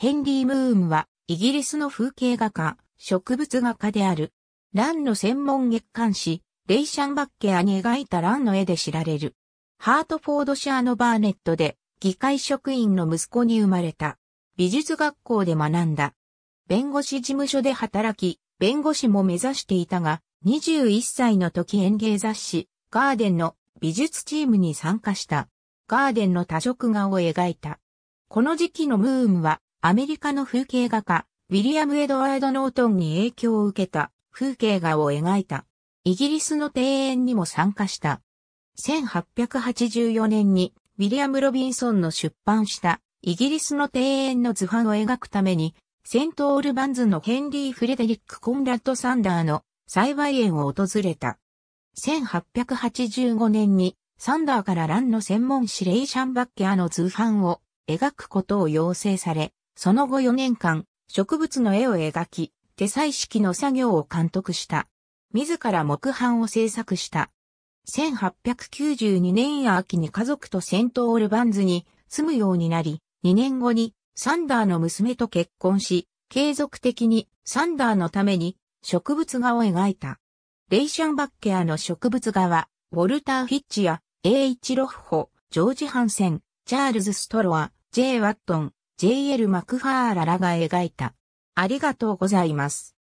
ヘンリー・ムーンは、イギリスの風景画家、植物画家である。ランの専門月刊誌、レイシャンバッケアに描いたランの絵で知られる。ハートフォードシャーのバーネットで、議会職員の息子に生まれた。美術学校で学んだ。弁護士事務所で働き、弁護士も目指していたが、21歳の時園芸雑誌、ガーデンの美術チームに参加した。ガーデンの多色画を描いた。この時期のムーンはアメリカの風景画家、ウィリアム・エドワード・ノートンに影響を受けた風景画を描いた。イギリスの庭園にも参加した。1884年にウィリアム・ロビンソンの出版したイギリスの庭園の図版を描くためにセント・オールバンズのヘンリー・フレデリック・コンラッド・サンダーの栽培園を訪れた。1885年にサンダーからランの専門誌レイシャンバッケアの図版を描くことを要請され、その後4年間、植物の絵を描き、手彩式の作業を監督した。自ら木版を制作した。1892年秋に家族とセントオールバンズに住むようになり、2年後にサンダーの娘と結婚し、継続的にサンダーのために植物画を描いた。レイシャンバッケアの植物画は、ウォルター・フィッチや A1 ロッホ、ジョージ・ハンセン、チャールズ・ストロア、J・ ワットン、JL マクファーラらが描いた。ありがとうございます。